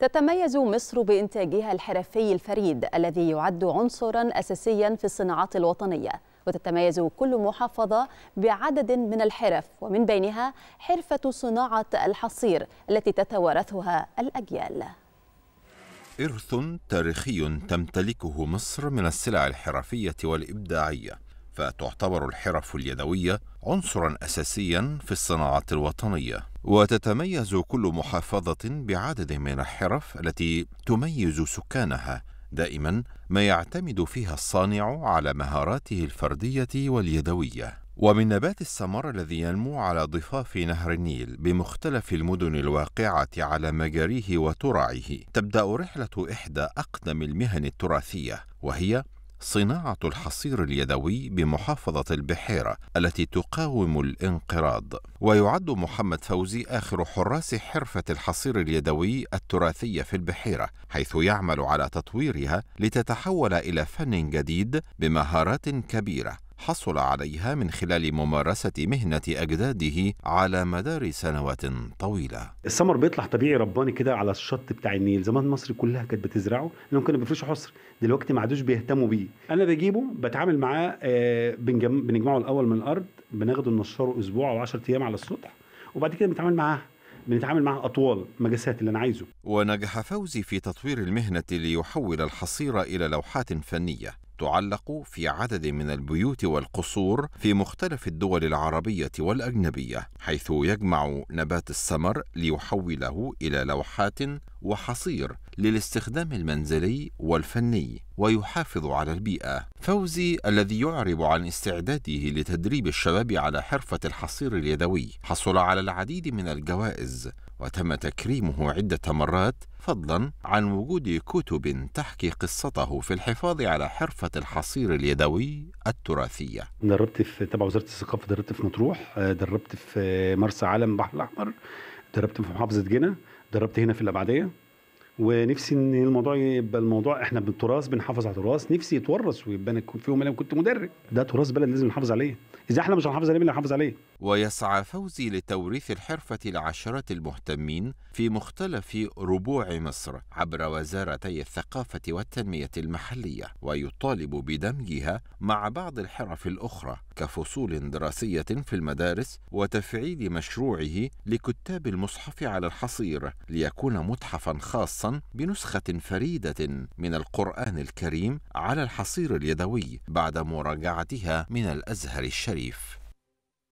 تتميز مصر بإنتاجها الحرفي الفريد الذي يعد عنصرا أساسيا في الصناعات الوطنية وتتميز كل محافظة بعدد من الحرف ومن بينها حرفة صناعة الحصير التي تتوارثها الأجيال إرث تاريخي تمتلكه مصر من السلع الحرفية والإبداعية فتعتبر الحرف اليدويه عنصرا اساسيا في الصناعه الوطنيه وتتميز كل محافظه بعدد من الحرف التي تميز سكانها دائما ما يعتمد فيها الصانع على مهاراته الفرديه واليدويه ومن نبات السمر الذي ينمو على ضفاف نهر النيل بمختلف المدن الواقعة على مجاريه وترعه تبدأ رحلة إحدى أقدم المهن التراثية وهي صناعة الحصير اليدوي بمحافظة البحيرة التي تقاوم الانقراض، ويعد محمد فوزي آخر حراس حرفة الحصير اليدوي التراثية في البحيرة، حيث يعمل على تطويرها لتتحول إلى فن جديد بمهارات كبيرة حصل عليها من خلال ممارسة مهنة أجداده على مدار سنوات طويلة السمر بيطلع طبيعي رباني كده على الشط بتاع النيل زمان مصر كلها كانت بتزرعه لأنهم كانوا بيفرشوا حصر دلوقتي ما عادوش بيهتموا بيه انا بجيبه بتعامل معاه آه، بنجم... بنجمعه الاول من الارض بناخده ننشره اسبوع او 10 ايام على السطح وبعد كده بنتعامل معاه بنتعامل معاه اطوال مجسات اللي انا عايزه ونجح فوزي في تطوير المهنه ليحول الحصير الى لوحات فنيه تعلق في عدد من البيوت والقصور في مختلف الدول العربية والأجنبية حيث يجمع نبات السمر ليحوله إلى لوحات وحصير للاستخدام المنزلي والفني ويحافظ على البيئة فوزي الذي يعرب عن استعداده لتدريب الشباب على حرفة الحصير اليدوي حصل على العديد من الجوائز وتم تكريمه عدة مرات فضلا عن وجود كتب تحكي قصته في الحفاظ على حرفة الحصير اليدوي التراثية دربت في تبع وزارة الثقافة دربت في مطروح آه، دربت في مرسى علم البحر الأحمر دربت في محافظة جنة دربت هنا في الأبعدية ونفسي ان الموضوع يبقى الموضوع احنا بالتراث بنحافظ على تراث نفسي يتورث ويبقى انا في يوم من كنت مدرب ده تراث بلد لازم نحافظ عليه اذا احنا مش هنحافظ عليه مين اللي هيحافظ عليه ويسعى فوزي لتوريث الحرفة لعشرات المهتمين في مختلف ربوع مصر عبر وزارتي الثقافة والتنمية المحلية ويطالب بدمجها مع بعض الحرف الأخرى كفصول دراسية في المدارس وتفعيل مشروعه لكتاب المصحف على الحصير ليكون متحفا خاصا بنسخة فريدة من القرآن الكريم على الحصير اليدوي بعد مراجعتها من الأزهر الشريف